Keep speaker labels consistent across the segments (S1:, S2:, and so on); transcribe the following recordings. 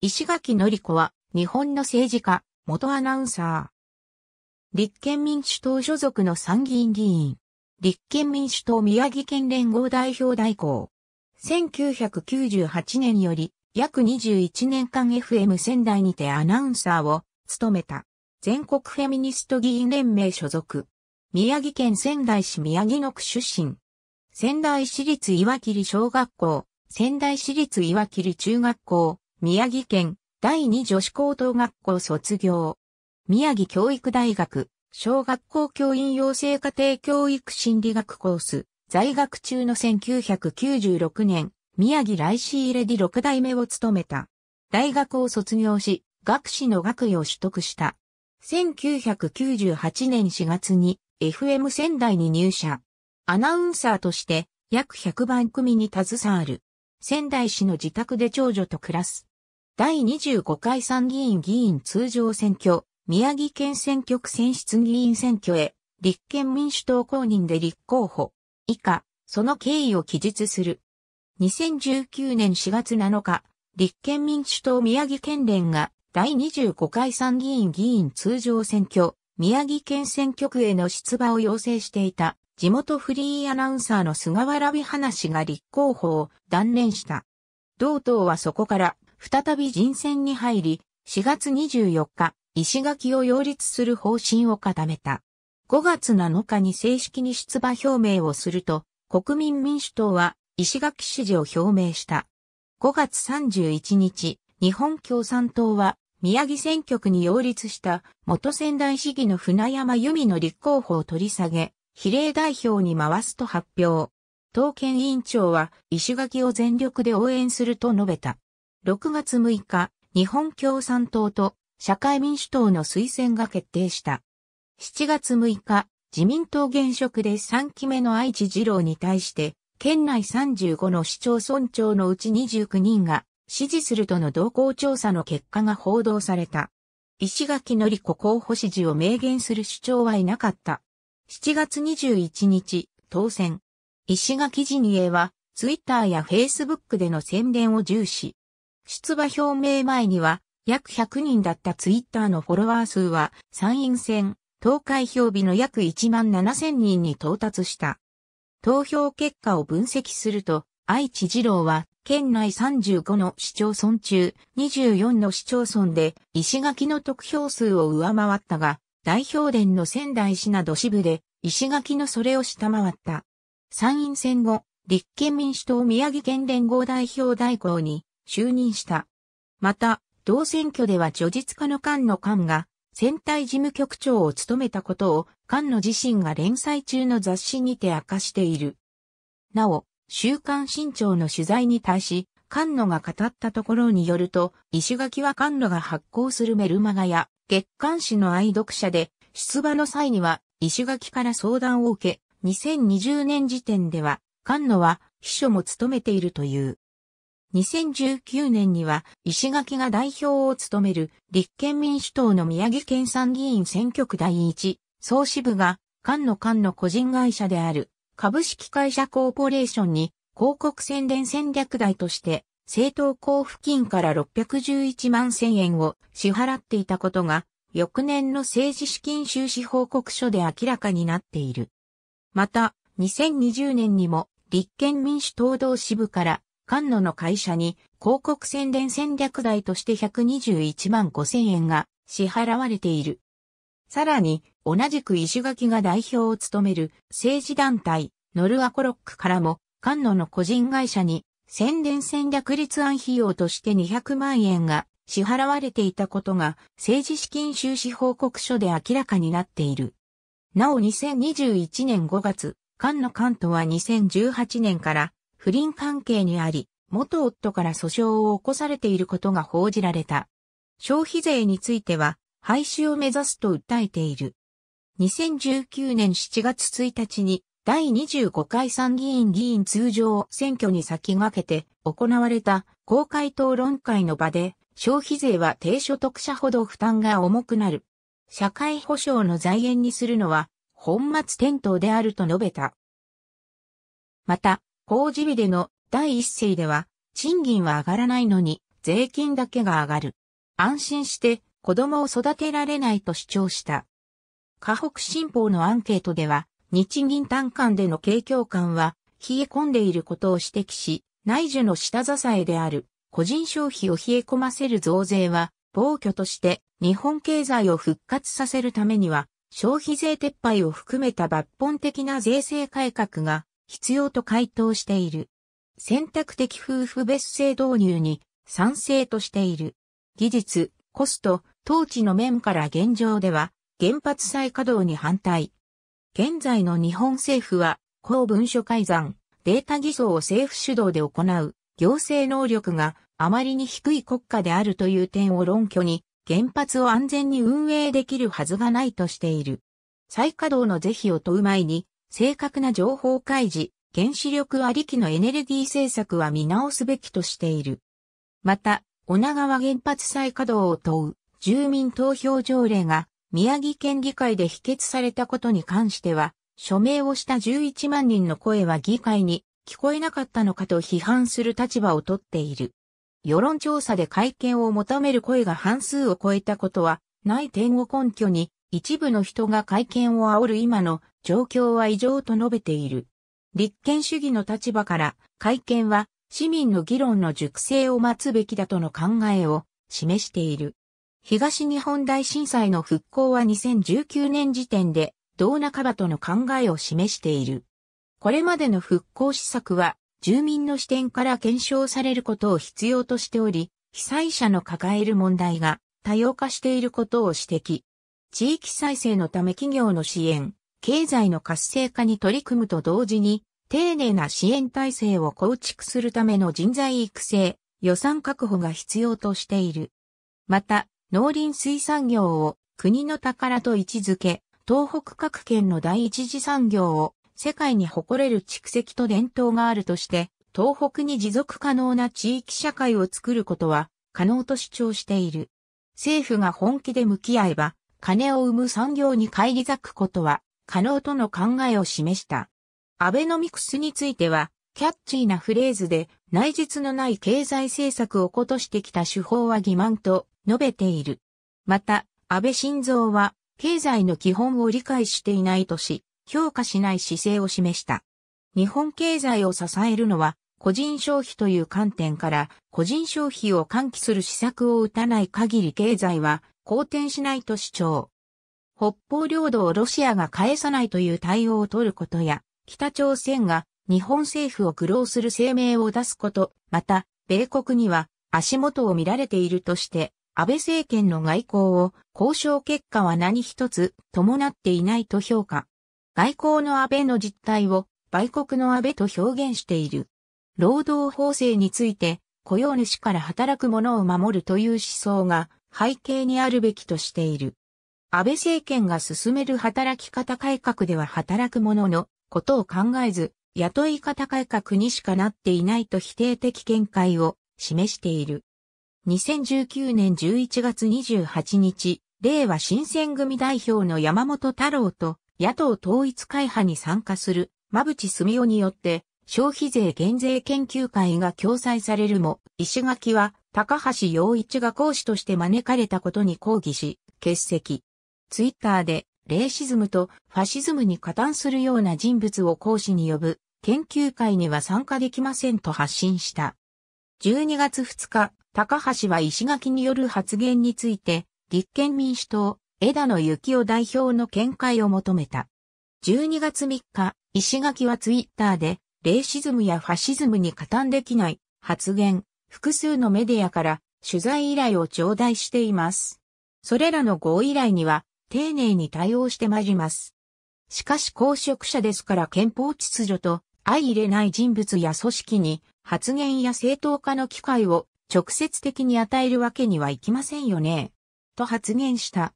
S1: 石垣のり子は、日本の政治家、元アナウンサー。立憲民主党所属の参議院議員。立憲民主党宮城県連合代表代行。1998年より、約21年間 FM 仙台にてアナウンサーを、務めた。全国フェミニスト議員連盟所属。宮城県仙台市宮城野区出身。仙台市立岩切小学校、仙台市立岩切中学校、宮城県第二女子高等学校卒業。宮城教育大学小学校教員養成家庭教育心理学コース在学中の1996年宮城来市入れで6代目を務めた。大学を卒業し学士の学位を取得した。1998年4月に FM 仙台に入社。アナウンサーとして約100番組に携わる。仙台市の自宅で長女と暮らす。第25回参議院議員通常選挙、宮城県選挙区選出議員選挙へ、立憲民主党公認で立候補。以下、その経緯を記述する。2019年4月7日、立憲民主党宮城県連が第25回参議院議員通常選挙、宮城県選挙区への出馬を要請していた地元フリーアナウンサーの菅原美花氏が立候補を断念した。同党はそこから再び人選に入り、4月24日、石垣を擁立する方針を固めた。5月7日に正式に出馬表明をすると、国民民主党は石垣支持を表明した。5月31日、日本共産党は宮城選挙区に擁立した元仙台市議の船山由美の立候補を取り下げ、比例代表に回すと発表。党県委員長は石垣を全力で応援すると述べた。6月6日、日本共産党と社会民主党の推薦が決定した。7月6日、自民党現職で3期目の愛知二郎に対して、県内35の市町村長のうち29人が支持するとの動向調査の結果が報道された。石垣のり子候補支持を明言する主張はいなかった。7月21日、当選。石垣陣営は、ツイッターやフェイスブックでの宣伝を重視。出馬表明前には、約100人だったツイッターのフォロワー数は、参院選、投開票日の約1万7000人に到達した。投票結果を分析すると、愛知二郎は、県内35の市町村中、24の市町村で、石垣の得票数を上回ったが、代表連の仙台市など支部で、石垣のそれを下回った。参院選後、立憲民主党宮城県連合代表代行に、就任した。また、同選挙では著述家の菅野菅が選対事務局長を務めたことを菅野自身が連載中の雑誌にて明かしている。なお、週刊新潮の取材に対し、菅野が語ったところによると、石垣は菅野が発行するメルマガや月刊誌の愛読者で、出馬の際には石垣から相談を受け、2020年時点では菅野は秘書も務めているという。2019年には石垣が代表を務める立憲民主党の宮城県参議院選挙区第一総支部が菅の菅の個人会社である株式会社コーポレーションに広告宣伝戦略代として政党交付金から611万千円を支払っていたことが翌年の政治資金収支報告書で明らかになっている。また2020年にも立憲民主党同支部から菅野の会社に広告宣伝戦略代として121万5千円が支払われている。さらに、同じく石垣が代表を務める政治団体、ノルアコロックからも、菅野の個人会社に宣伝戦略立案費用として200万円が支払われていたことが政治資金収支報告書で明らかになっている。なお2021年5月、菅野関東は2018年から不倫関係にあり、元夫から訴訟を起こされていることが報じられた。消費税については、廃止を目指すと訴えている。2019年7月1日に第25回参議院議員通常選挙に先駆けて行われた公開討論会の場で消費税は低所得者ほど負担が重くなる。社会保障の財源にするのは本末転倒であると述べた。また、工事日での第一声では、賃金は上がらないのに、税金だけが上がる。安心して子供を育てられないと主張した。河北新報のアンケートでは、日銀短観での景況感は冷え込んでいることを指摘し、内需の下支えである個人消費を冷え込ませる増税は暴挙として日本経済を復活させるためには消費税撤廃を含めた抜本的な税制改革が必要と回答している。選択的夫婦別姓導入に賛成としている。技術、コスト、統治の面から現状では原発再稼働に反対。現在の日本政府は公文書改ざん、データ偽装を政府主導で行う行政能力があまりに低い国家であるという点を論拠に原発を安全に運営できるはずがないとしている。再稼働の是非を問う前に正確な情報開示、原子力ありきのエネルギー政策は見直すべきとしている。また、女川原発再稼働を問う住民投票条例が宮城県議会で否決されたことに関しては、署名をした11万人の声は議会に聞こえなかったのかと批判する立場をとっている。世論調査で会見を求める声が半数を超えたことは、ない点を根拠に、一部の人が会見を煽る今の状況は異常と述べている。立憲主義の立場から、会見は市民の議論の熟成を待つべきだとの考えを示している。東日本大震災の復興は2019年時点で、同半ばとの考えを示している。これまでの復興施策は、住民の視点から検証されることを必要としており、被災者の抱える問題が多様化していることを指摘。地域再生のため企業の支援、経済の活性化に取り組むと同時に、丁寧な支援体制を構築するための人材育成、予算確保が必要としている。また、農林水産業を国の宝と位置づけ、東北各県の第一次産業を世界に誇れる蓄積と伝統があるとして、東北に持続可能な地域社会を作ることは可能と主張している。政府が本気で向き合えば、金を生む産業に返り咲くことは可能との考えを示した。アベノミクスについては、キャッチーなフレーズで内実のない経済政策をことしてきた手法は欺瞞と述べている。また、安倍晋三は経済の基本を理解していないとし、評価しない姿勢を示した。日本経済を支えるのは、個人消費という観点から、個人消費を喚起する施策を打たない限り経済は好転しないと主張。北方領土をロシアが返さないという対応を取ることや、北朝鮮が日本政府を苦労する声明を出すこと、また、米国には足元を見られているとして、安倍政権の外交を交渉結果は何一つ伴っていないと評価。外交の安倍の実態を売国の安倍と表現している。労働法制について雇用主から働く者を守るという思想が背景にあるべきとしている。安倍政権が進める働き方改革では働く者のことを考えず、雇い方改革にしかなっていないと否定的見解を示している。2019年11月28日、令和新選組代表の山本太郎と野党統一会派に参加する馬淵澄夫によって消費税減税研究会が共催されるも、石垣は高橋洋一が講師として招かれたことに抗議し、欠席。ツイッターで、レーシズムとファシズムに加担するような人物を講師に呼ぶ、研究会には参加できませんと発信した。12月2日、高橋は石垣による発言について、立憲民主党、枝野幸男代表の見解を求めた。12月3日、石垣はツイッターで、レーシズムやファシズムに加担できない発言、複数のメディアから取材依頼を頂戴しています。それらの合依頼には、丁寧に対応してまいります。しかし公職者ですから憲法秩序と相入れない人物や組織に発言や正当化の機会を直接的に与えるわけにはいきませんよね。と発言した。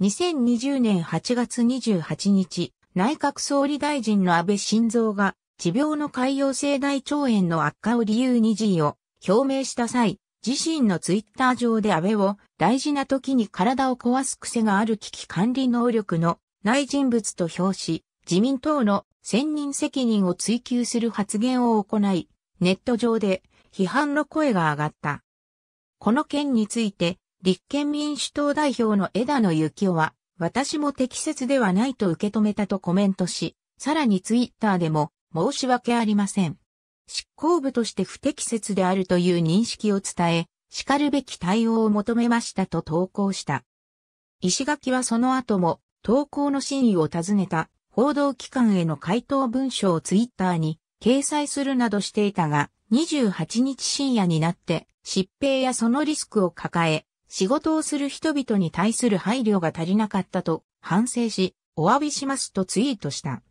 S1: 2020年8月28日、内閣総理大臣の安倍晋三が持病の潰瘍性大腸炎の悪化を理由に辞意を表明した際、自身のツイッター上で安倍を大事な時に体を壊す癖がある危機管理能力のない人物と評し、自民党の専任責任を追及する発言を行い、ネット上で批判の声が上がった。この件について、立憲民主党代表の枝野幸男は、私も適切ではないと受け止めたとコメントし、さらにツイッターでも申し訳ありません。執行部として不適切であるという認識を伝え、叱るべき対応を求めましたと投稿した。石垣はその後も投稿の真意を尋ねた報道機関への回答文書をツイッターに掲載するなどしていたが、28日深夜になって疾病やそのリスクを抱え、仕事をする人々に対する配慮が足りなかったと反省し、お詫びしますとツイートした。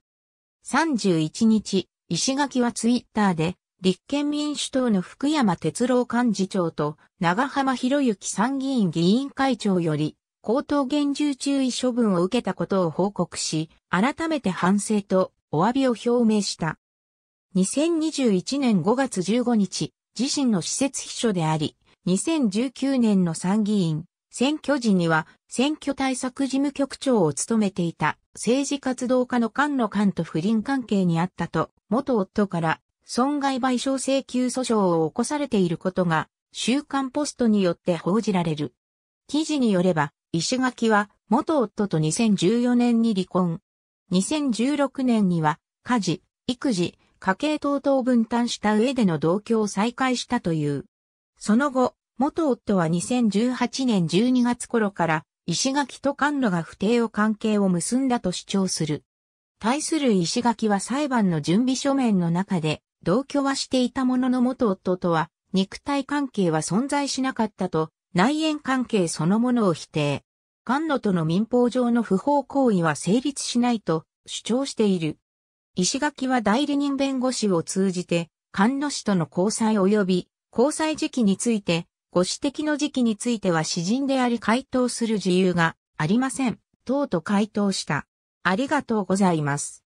S1: 31日、石垣はツイッターで、立憲民主党の福山哲郎幹事長と長浜博之参議院議員会長より、高等厳重注意処分を受けたことを報告し、改めて反省とお詫びを表明した。2021年5月15日、自身の施設秘書であり、2019年の参議院選挙時には選挙対策事務局長を務めていた政治活動家の菅野菅と不倫関係にあったと元夫から損害賠償請求訴訟を起こされていることが、週刊ポストによって報じられる。記事によれば、石垣は元夫と2014年に離婚。2016年には、家事、育児、家計等々分担した上での同居を再開したという。その後、元夫は2018年12月頃から、石垣と菅野が不定を関係を結んだと主張する。対する石垣は裁判の準備書面の中で、同居はしていたものの元夫とは、肉体関係は存在しなかったと、内縁関係そのものを否定。菅野との民法上の不法行為は成立しないと主張している。石垣は代理人弁護士を通じて、菅野氏との交際及び交際時期について、ご指摘の時期については詩人であり回答する自由がありません、等と回答した。ありがとうございます。